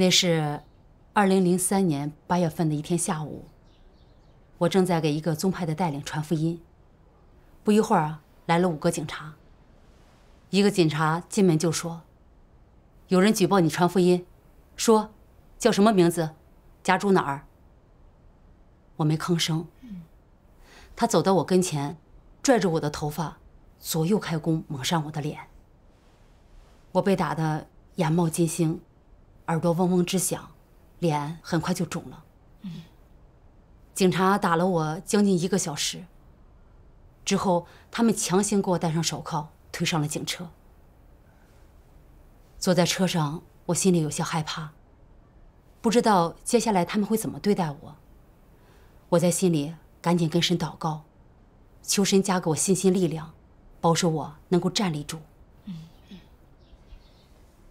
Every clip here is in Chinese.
那是，二零零三年八月份的一天下午，我正在给一个宗派的带领传福音，不一会儿来了五个警察。一个警察进门就说：“有人举报你传福音，说叫什么名字，家住哪儿。”我没吭声。他走到我跟前，拽着我的头发，左右开弓，猛扇我的脸。我被打得眼冒金星。耳朵嗡嗡直响，脸很快就肿了。嗯，警察打了我将近一个小时。之后，他们强行给我戴上手铐，推上了警车。坐在车上，我心里有些害怕，不知道接下来他们会怎么对待我。我在心里赶紧跟神祷告，求神加给我信心力量，保守我能够站立住。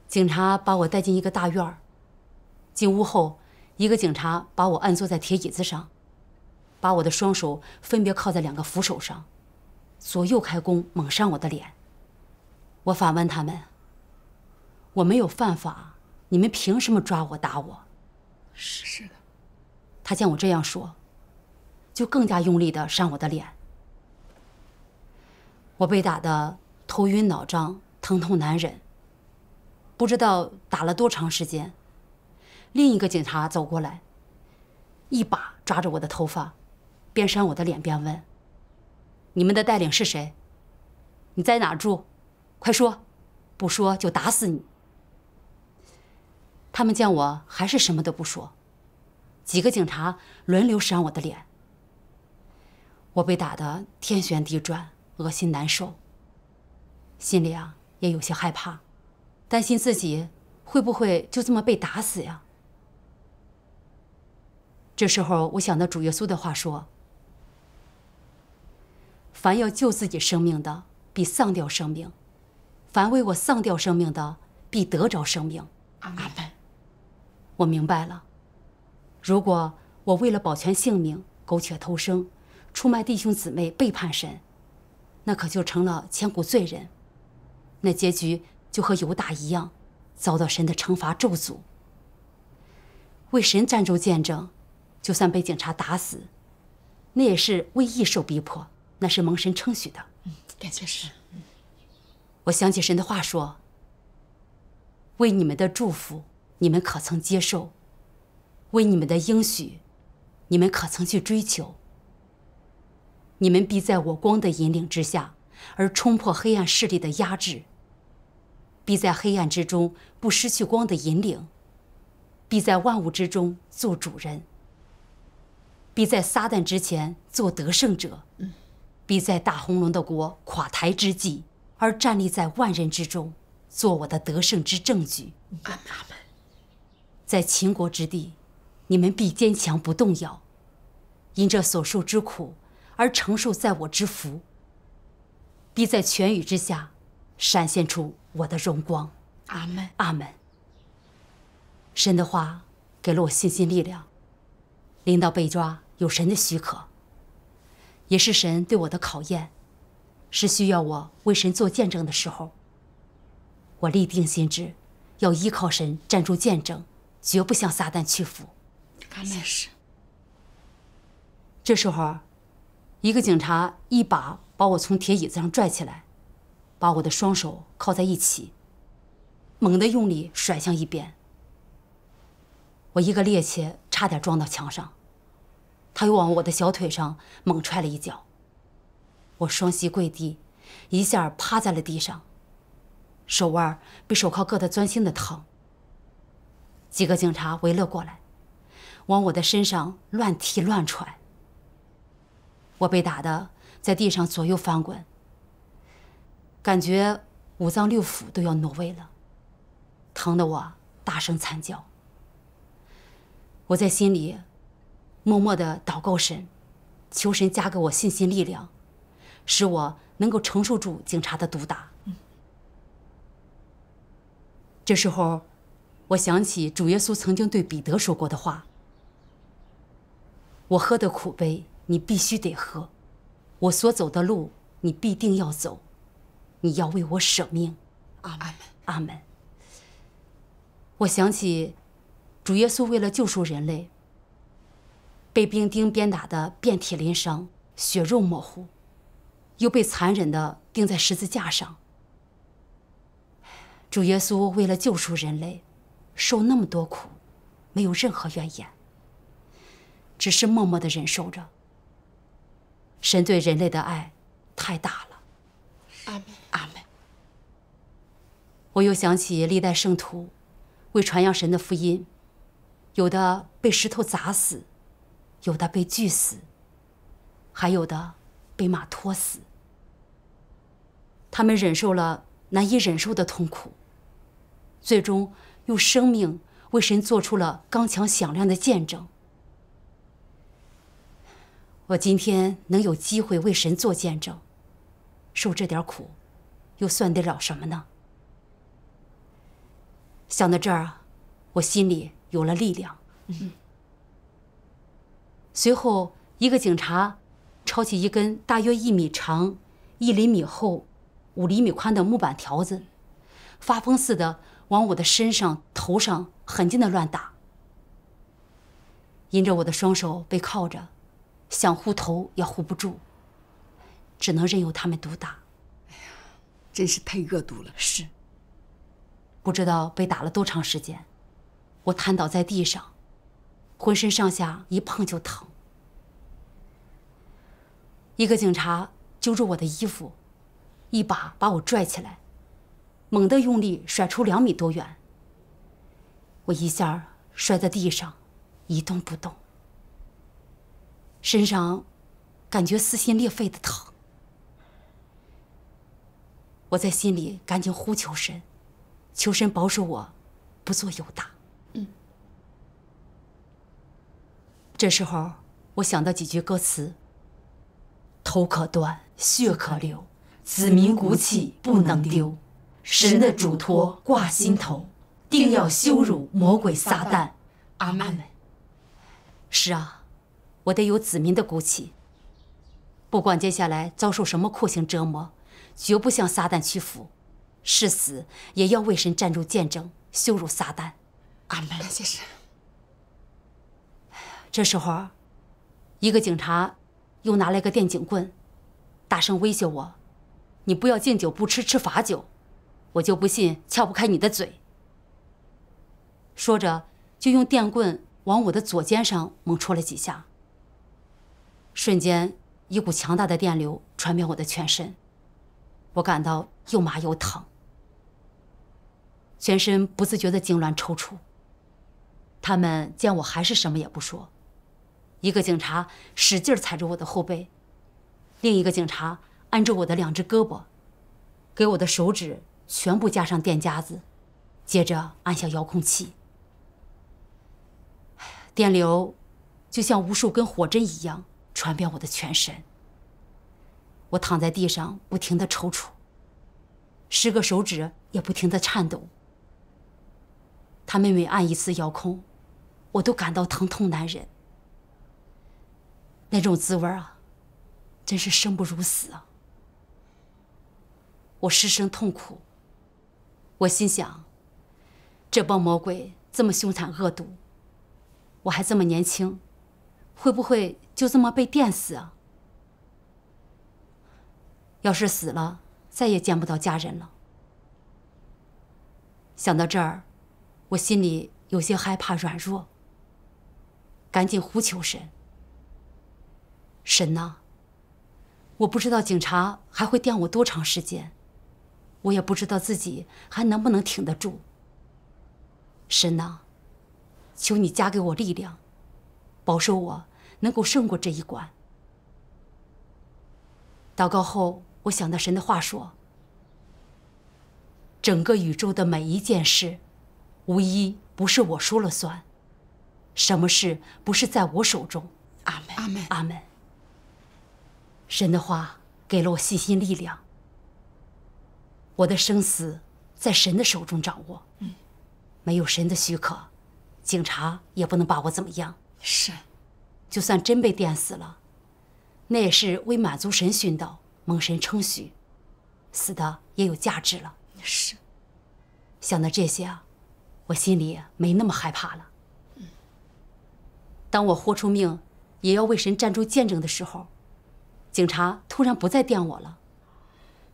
警察把我带进一个大院儿，进屋后，一个警察把我按坐在铁椅子上，把我的双手分别靠在两个扶手上，左右开弓猛扇我的脸。我反问他们：“我没有犯法，你们凭什么抓我打我？”“是是的。”他见我这样说，就更加用力的扇我的脸。我被打的头晕脑胀，疼痛难忍。不知道打了多长时间，另一个警察走过来，一把抓着我的头发，边扇我的脸边问：“你们的带领是谁？你在哪住？快说，不说就打死你！”他们见我还是什么都不说，几个警察轮流扇我的脸，我被打的天旋地转，恶心难受，心里啊也有些害怕。担心自己会不会就这么被打死呀？这时候我想到主耶稣的话说：“凡要救自己生命的，必丧掉生命；凡为我丧掉生命的，必得着生命。”阿门。我明白了，如果我为了保全性命苟且偷生，出卖弟兄姊妹背叛神，那可就成了千古罪人，那结局……就和犹大一样，遭到神的惩罚咒诅。为神站住见证，就算被警察打死，那也是为义受逼迫，那是蒙神称许的。嗯，感谢神。我想起神的话说：“为你们的祝福，你们可曾接受？为你们的应许，你们可曾去追求？你们必在我光的引领之下，而冲破黑暗势力的压制。”必在黑暗之中不失去光的引领，必在万物之中做主人，必在撒旦之前做得胜者，必在大红龙的国垮台之际而站立在万人之中，做我的得胜之证据。阿门。在秦国之地，你们必坚强不动摇，因这所受之苦而承受在我之福。必在权宇之下。闪现出我的荣光，阿门，阿门。神的话给了我信心力量。领导被抓有神的许可，也是神对我的考验，是需要我为神做见证的时候。我立定心志，要依靠神站住见证，绝不向撒旦屈服。阿门是。这时候，一个警察一把把我从铁椅子上拽起来。把我的双手铐在一起，猛地用力甩向一边。我一个趔趄，差点撞到墙上。他又往我的小腿上猛踹了一脚。我双膝跪地，一下趴在了地上，手腕被手铐硌得钻心的疼。几个警察围了过来，往我的身上乱踢乱踹。我被打的在地上左右翻滚。感觉五脏六腑都要挪位了，疼得我大声惨叫。我在心里默默的祷告神，求神加给我信心力量，使我能够承受住警察的毒打。这时候，我想起主耶稣曾经对彼得说过的话：“我喝的苦杯，你必须得喝；我所走的路，你必定要走。”你要为我舍命，阿门。阿门。我想起，主耶稣为了救赎人类，被兵丁鞭打的遍体鳞伤、血肉模糊，又被残忍的钉在十字架上。主耶稣为了救赎人类，受那么多苦，没有任何怨言，只是默默的忍受着。神对人类的爱太大了。阿门。我又想起历代圣徒，为传扬神的福音，有的被石头砸死，有的被锯死，还有的被马拖死。他们忍受了难以忍受的痛苦，最终用生命为神做出了刚强响亮的见证。我今天能有机会为神做见证。受这点苦，又算得了什么呢？想到这儿啊，我心里有了力量。随后，一个警察抄起一根大约一米长、一厘米厚、五厘米宽的木板条子，发疯似的往我的身上、头上狠劲的乱打。因着我的双手被铐着，想护头也护不住。只能任由他们毒打，哎呀，真是太恶毒了！是，不知道被打了多长时间，我瘫倒在地上，浑身上下一碰就疼。一个警察揪住我的衣服，一把把我拽起来，猛地用力甩出两米多远，我一下摔在地上，一动不动，身上感觉撕心裂肺的疼。我在心里赶紧呼求神，求神保守我，不做犹大。嗯。这时候我想到几句歌词：“头可断，血可流，子民骨气不能丢。神的嘱托挂心头，定要羞辱魔鬼撒旦。”阿妹们，是啊，我得有子民的骨气，不管接下来遭受什么酷刑折磨。绝不向撒旦屈服，誓死也要为神站住见证，羞辱撒旦。阿门！这是。这时候，一个警察又拿来个电警棍，大声威胁我：“你不要敬酒不吃吃罚酒，我就不信撬不开你的嘴。”说着，就用电棍往我的左肩上猛戳了几下。瞬间，一股强大的电流传遍我的全身。我感到又麻又疼，全身不自觉的痉挛抽搐。他们见我还是什么也不说，一个警察使劲踩着我的后背，另一个警察按着我的两只胳膊，给我的手指全部加上电夹子，接着按下遥控器。电流就像无数根火针一样传遍我的全身。我躺在地上，不停的抽搐，十个手指也不停的颤抖。他们每按一次遥控，我都感到疼痛难忍。那种滋味啊，真是生不如死啊！我失声痛苦。我心想，这帮魔鬼这么凶残恶毒，我还这么年轻，会不会就这么被电死啊？要是死了，再也见不到家人了。想到这儿，我心里有些害怕、软弱，赶紧呼求神。神呐，我不知道警察还会吊我多长时间，我也不知道自己还能不能挺得住。神呐，求你加给我力量，保守我能够胜过这一关。祷告后。我想，到神的话说：“整个宇宙的每一件事，无一不是我说了算。什么事不是在我手中？”阿门，阿门，阿门。神的话给了我信心力量。我的生死在神的手中掌握，没有神的许可，警察也不能把我怎么样。是，就算真被电死了，那也是为满足神训导。蒙神称许，死的也有价值了。是，想到这些，啊，我心里没那么害怕了。当我豁出命也要为神站住见证的时候，警察突然不再电我了，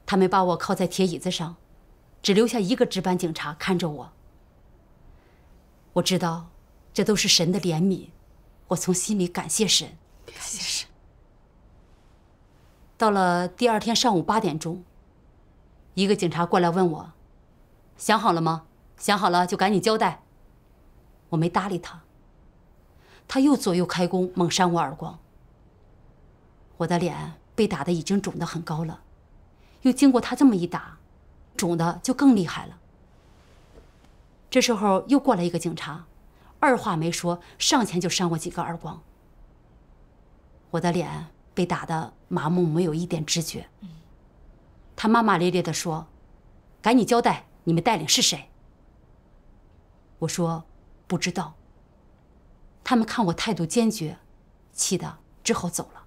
他们把我靠在铁椅子上，只留下一个值班警察看着我。我知道，这都是神的怜悯，我从心里感谢神。感谢神。到了第二天上午八点钟，一个警察过来问我：“想好了吗？想好了就赶紧交代。”我没搭理他，他又左右开弓，猛扇我耳光。我的脸被打的已经肿得很高了，又经过他这么一打，肿的就更厉害了。这时候又过来一个警察，二话没说，上前就扇我几个耳光。我的脸。被打得麻木，没有一点知觉。他骂骂咧咧地说：“赶紧交代，你们带领是谁？”我说：“不知道。”他们看我态度坚决，气得只好走了。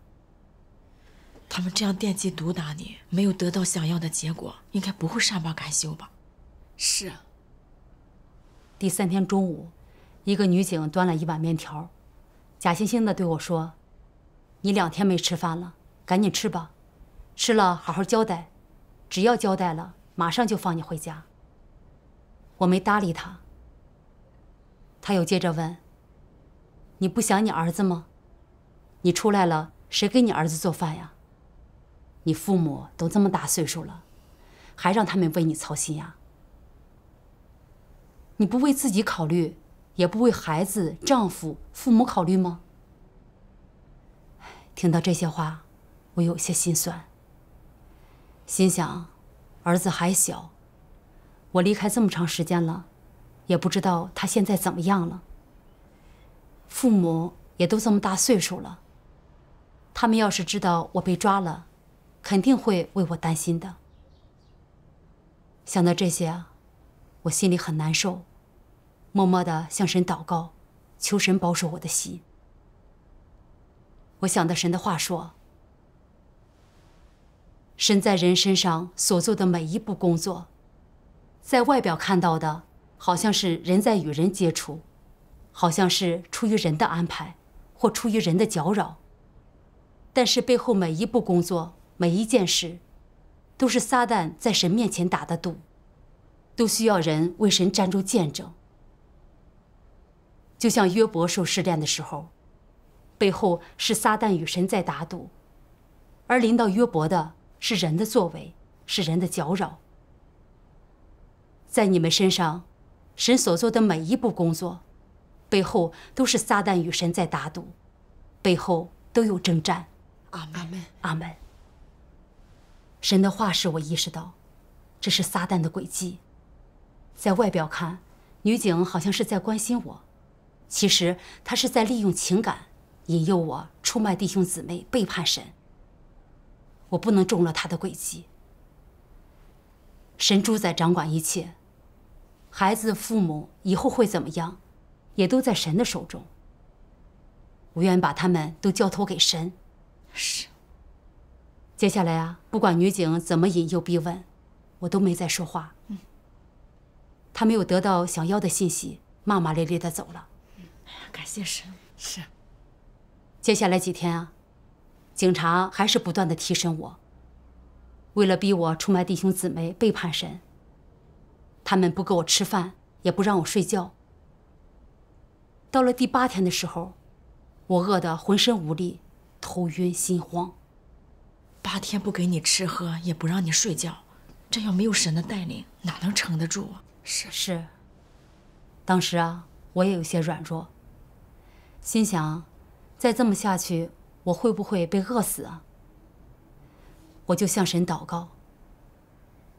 他们这样惦记毒打你，没有得到想要的结果，应该不会善罢甘休吧？是。第三天中午，一个女警端了一碗面条，假惺惺的对我说。你两天没吃饭了，赶紧吃吧。吃了好好交代，只要交代了，马上就放你回家。我没搭理他。他又接着问：“你不想你儿子吗？你出来了，谁给你儿子做饭呀？你父母都这么大岁数了，还让他们为你操心呀？你不为自己考虑，也不为孩子、丈夫、父母考虑吗？”听到这些话，我有些心酸。心想，儿子还小，我离开这么长时间了，也不知道他现在怎么样了。父母也都这么大岁数了，他们要是知道我被抓了，肯定会为我担心的。想到这些，我心里很难受，默默的向神祷告，求神保守我的心。我想的神的话说：“神在人身上所做的每一步工作，在外表看到的好像是人在与人接触，好像是出于人的安排或出于人的搅扰。但是背后每一步工作、每一件事，都是撒旦在神面前打的赌，都需要人为神站住见证。就像约伯受试炼的时候。”背后是撒旦与神在打赌，而临到约伯的是人的作为，是人的搅扰。在你们身上，神所做的每一步工作，背后都是撒旦与神在打赌，背后都有征战。阿门，阿门，阿门。神的话使我意识到，这是撒旦的诡计。在外表看，女警好像是在关心我，其实她是在利用情感。引诱我出卖弟兄姊妹、背叛神。我不能中了他的诡计。神主宰掌管一切，孩子父母以后会怎么样，也都在神的手中。我愿把他们都交托给神。是。接下来啊，不管女警怎么引诱逼问，我都没再说话。嗯。他没有得到想要的信息，骂骂咧咧的走了。哎呀，感谢神。是。接下来几天啊，警察还是不断的提审我。为了逼我出卖弟兄姊妹、背叛神，他们不给我吃饭，也不让我睡觉。到了第八天的时候，我饿得浑身无力，头晕心慌。八天不给你吃喝，也不让你睡觉，这要没有神的带领，哪能撑得住？啊？是是，当时啊，我也有些软弱，心想。再这么下去，我会不会被饿死啊？我就向神祷告。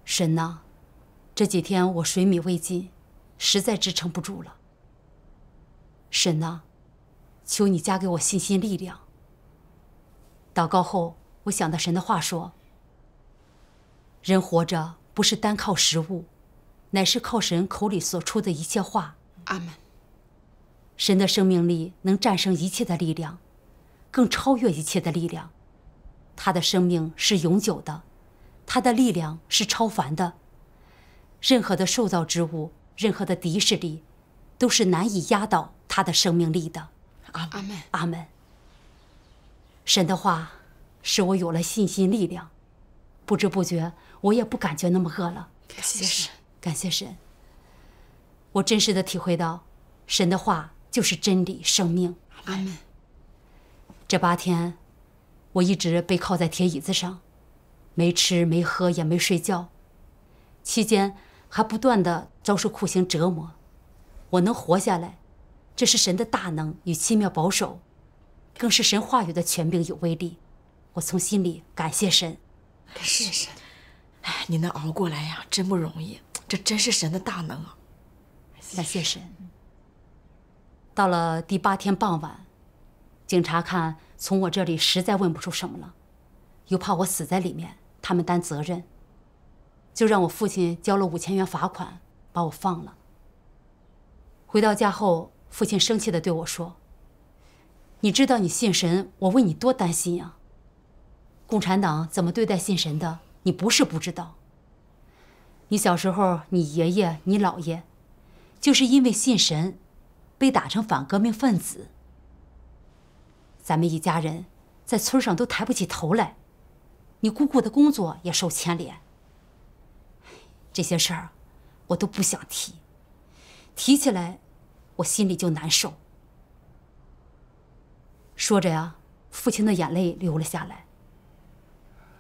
神呐，这几天我水米未进，实在支撑不住了。神呐，求你加给我信心力量。祷告后，我想到神的话说：人活着不是单靠食物，乃是靠神口里所出的一切话。阿门。神的生命力能战胜一切的力量，更超越一切的力量。他的生命是永久的，他的力量是超凡的。任何的受造之物，任何的敌视力，都是难以压倒他的生命力的。阿阿门阿门。神的话使我有了信心力量，不知不觉我也不感觉那么饿了。感谢神，感谢神。我真实的体会到神的话。就是真理，生命，阿门。这八天，我一直背靠在铁椅子上，没吃没喝也没睡觉，期间还不断的遭受酷刑折磨。我能活下来，这是神的大能与奇妙保守，更是神话语的权柄有威力。我从心里感谢神，感谢神。哎，你能熬过来呀，真不容易，这真是神的大能啊！感谢神。到了第八天傍晚，警察看从我这里实在问不出什么了，又怕我死在里面，他们担责任，就让我父亲交了五千元罚款，把我放了。回到家后，父亲生气的对我说：“你知道你信神，我为你多担心啊！共产党怎么对待信神的？你不是不知道。你小时候，你爷爷、你姥爷，就是因为信神。”被打成反革命分子，咱们一家人在村上都抬不起头来，你姑姑的工作也受牵连，这些事儿我都不想提，提起来我心里就难受。说着呀，父亲的眼泪流了下来。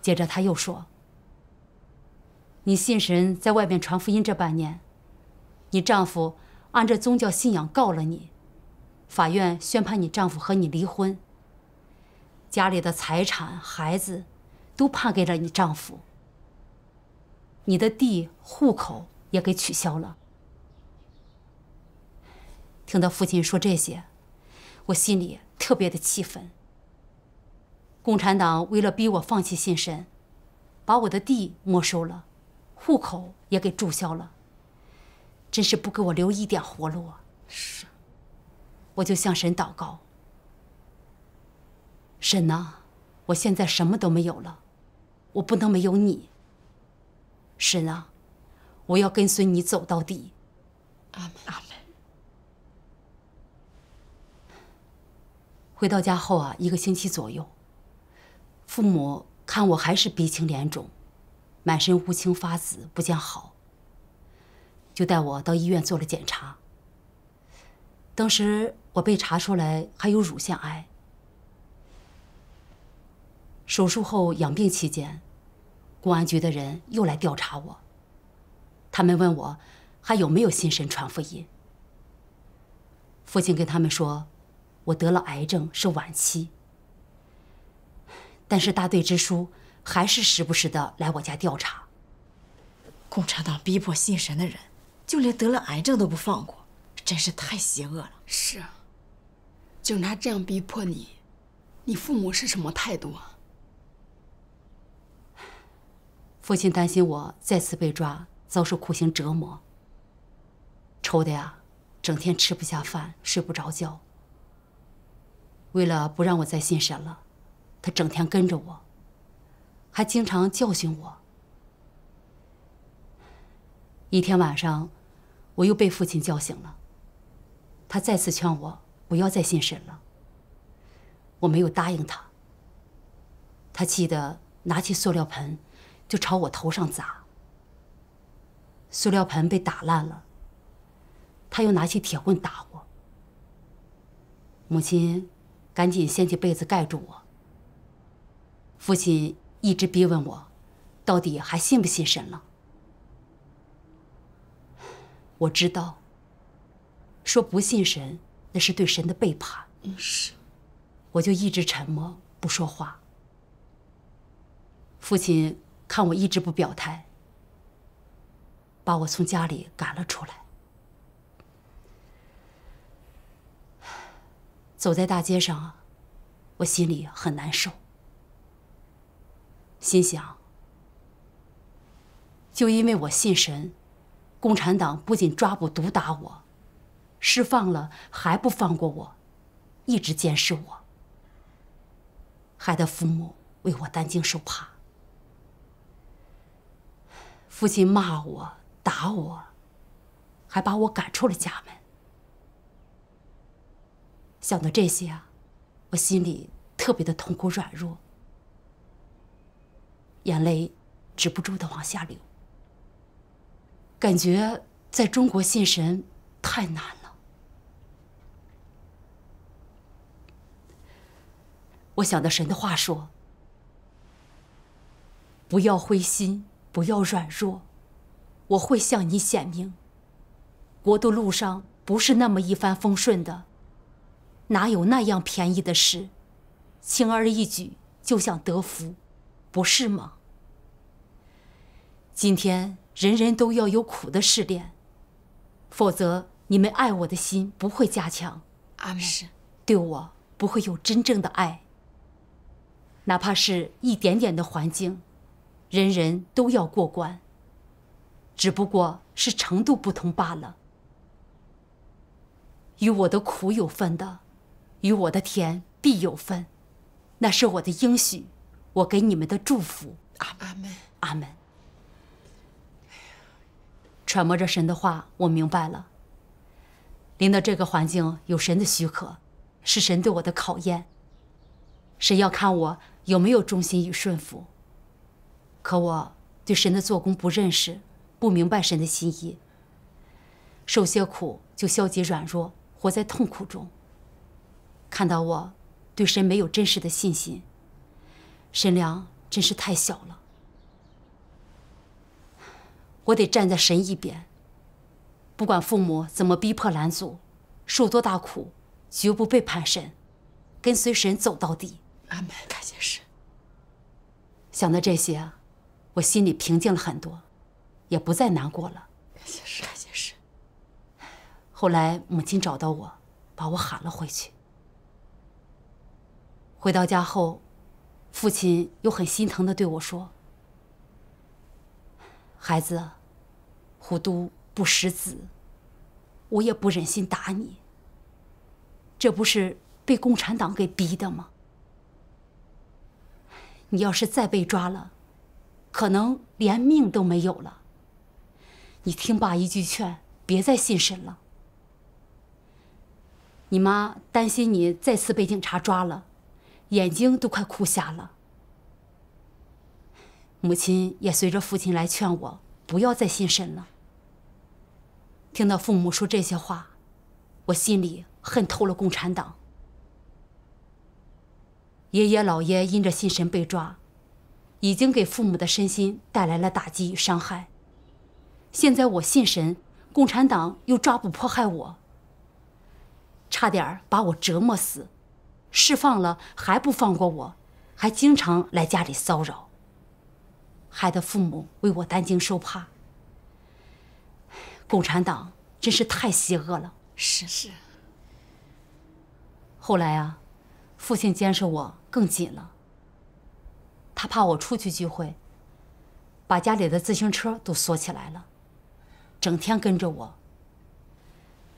接着他又说：“你信神，在外面传福音这半年，你丈夫……”按着宗教信仰告了你，法院宣判你丈夫和你离婚，家里的财产、孩子都判给了你丈夫，你的地、户口也给取消了。听到父亲说这些，我心里特别的气愤。共产党为了逼我放弃信神，把我的地没收了，户口也给注销了。真是不给我留一点活路啊！是，我就向神祷告。神啊，我现在什么都没有了，我不能没有你。神啊，我要跟随你走到底。阿门阿门。回到家后啊，一个星期左右，父母看我还是鼻青脸肿，满身乌青发紫，不见好。就带我到医院做了检查，当时我被查出来还有乳腺癌。手术后养病期间，公安局的人又来调查我，他们问我还有没有心神传福音。父亲跟他们说，我得了癌症是晚期，但是大队支书还是时不时的来我家调查。共产党逼迫信神的人。就连得了癌症都不放过，真是太邪恶了。是啊，警察这样逼迫你，你父母是什么态度啊？父亲担心我再次被抓，遭受酷刑折磨，愁的呀，整天吃不下饭，睡不着觉。为了不让我再信神了，他整天跟着我，还经常教训我。一天晚上。我又被父亲叫醒了，他再次劝我不要再信神了，我没有答应他。他气得拿起塑料盆，就朝我头上砸。塑料盆被打烂了，他又拿起铁棍打我。母亲赶紧掀起被子盖住我。父亲一直逼问我，到底还信不信神了？我知道，说不信神那是对神的背叛。是，我就一直沉默不说话。父亲看我一直不表态，把我从家里赶了出来。走在大街上，我心里很难受，心想：就因为我信神。共产党不仅抓捕、毒打我，释放了还不放过我，一直监视我，害得父母为我担惊受怕。父亲骂我、打我，还把我赶出了家门。想到这些啊，我心里特别的痛苦、软弱，眼泪止不住的往下流。感觉在中国信神太难了。我想到神的话说：“不要灰心，不要软弱，我会向你显明，国度路上不是那么一帆风顺的，哪有那样便宜的事，轻而易举就想得福，不是吗？”今天。人人都要有苦的试炼，否则你们爱我的心不会加强。阿门。对我不会有真正的爱，哪怕是一点点的环境，人人都要过关，只不过是程度不同罢了。与我的苦有分的，与我的甜必有分，那是我的应许，我给你们的祝福。阿阿门。阿门。揣摩着神的话，我明白了。临到这个环境，有神的许可，是神对我的考验。神要看我有没有忠心与顺服。可我对神的做工不认识，不明白神的心意。受些苦就消极软弱，活在痛苦中。看到我，对神没有真实的信心，神量真是太小了。我得站在神一边，不管父母怎么逼迫拦阻，受多大苦，绝不背叛神，跟随神走到底。安排那些事。想到这些，我心里平静了很多，也不再难过了。感谢神，感谢神。后来母亲找到我，把我喊了回去。回到家后，父亲又很心疼的对我说：“孩子。”虎毒不识字，我也不忍心打你。这不是被共产党给逼的吗？你要是再被抓了，可能连命都没有了。你听爸一句劝，别再信神了。你妈担心你再次被警察抓了，眼睛都快哭瞎了。母亲也随着父亲来劝我，不要再信神了。听到父母说这些话，我心里恨透了共产党。爷爷姥爷因着信神被抓，已经给父母的身心带来了打击与伤害。现在我信神，共产党又抓捕迫害我，差点把我折磨死。释放了还不放过我，还经常来家里骚扰，害得父母为我担惊受怕。共产党真是太邪恶了。是是。后来啊，父亲监视我更紧了。他怕我出去聚会，把家里的自行车都锁起来了，整天跟着我。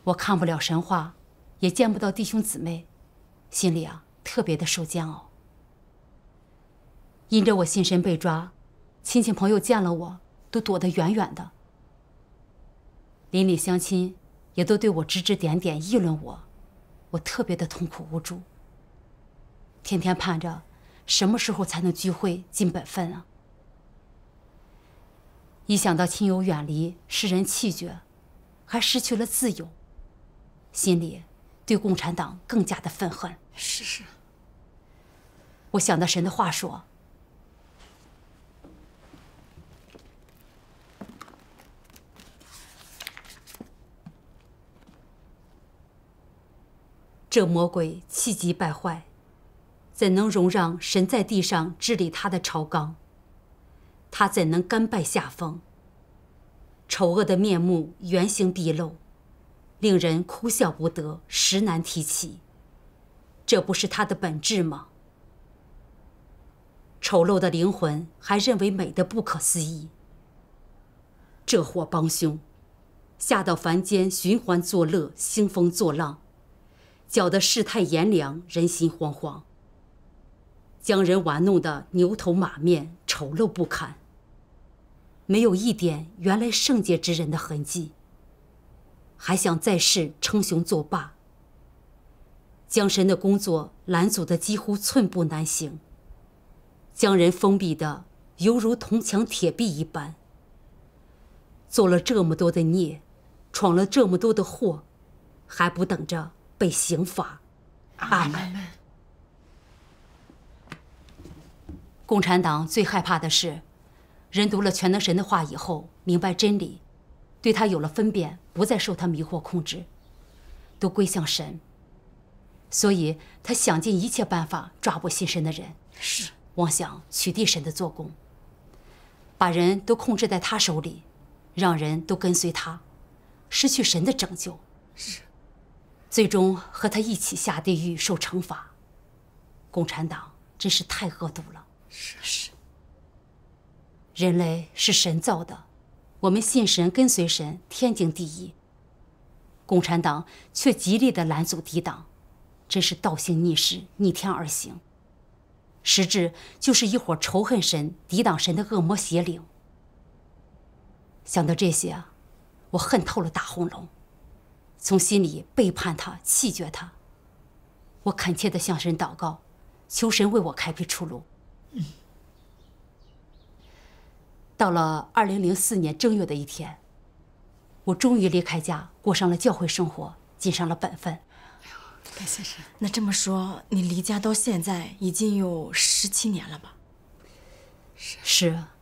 我看不了神话，也见不到弟兄姊妹，心里啊特别的受煎熬。因着我信神被抓，亲戚朋友见了我都躲得远远的。邻里乡亲也都对我指指点点议论我，我特别的痛苦无助，天天盼着什么时候才能聚会尽本分啊！一想到亲友远离，世人弃绝，还失去了自由，心里对共产党更加的愤恨。是是，我想到神的话说。这魔鬼气急败坏，怎能容让神在地上治理他的朝纲？他怎能甘拜下风？丑恶的面目原形毕露，令人哭笑不得，实难提起。这不是他的本质吗？丑陋的灵魂还认为美的不可思议。这伙帮凶，下到凡间寻欢作乐，兴风作浪。搅得世态炎凉，人心惶惶，将人玩弄得牛头马面，丑陋不堪，没有一点原来圣洁之人的痕迹，还想在世称雄作霸，江神的工作拦阻得几乎寸步难行，将人封闭的犹如铜墙铁壁一般，做了这么多的孽，闯了这么多的祸，还不等着？被刑罚，阿门。共产党最害怕的是，人读了全能神的话以后，明白真理，对他有了分辨，不再受他迷惑控制，都归向神。所以他想尽一切办法抓捕信神的人，是妄想取缔神的做工，把人都控制在他手里，让人都跟随他，失去神的拯救。是。最终和他一起下地狱受惩罚，共产党真是太恶毒了。是是。人类是神造的，我们信神跟随神天经地义。共产党却极力的拦阻抵挡，真是倒行逆施逆天而行，实质就是一伙仇恨神抵挡神的恶魔邪灵。想到这些啊，我恨透了大红龙。从心里背叛他、弃绝他，我恳切的向神祷告，求神为我开辟出路。到了二零零四年正月的一天，我终于离开家，过上了教会生活，尽上了本分。哎呦，感谢神！那这么说，你离家到现在已经有十七年了吧？是是啊，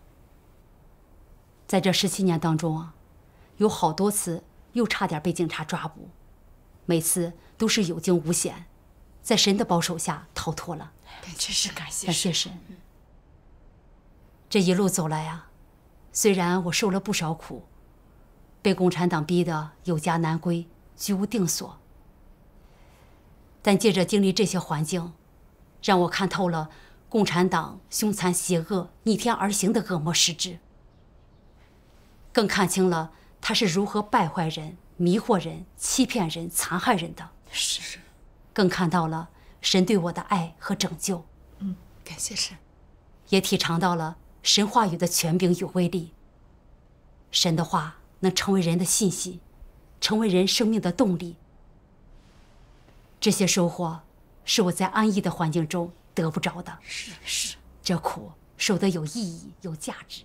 在这十七年当中啊，有好多次。又差点被警察抓捕，每次都是有惊无险，在神的保守下逃脱了。真是感谢神！这一路走来啊，虽然我受了不少苦，被共产党逼得有家难归、居无定所，但借着经历这些环境，让我看透了共产党凶残、邪恶、逆天而行的恶魔实质，更看清了。他是如何败坏人、迷惑人、欺骗人、残害人的？是是，更看到了神对我的爱和拯救。嗯，感谢神，也体尝到了神话语的权柄与威力。神的话能成为人的信心，成为人生命的动力。这些收获是我在安逸的环境中得不着的。是是，这苦受得有意义、有价值。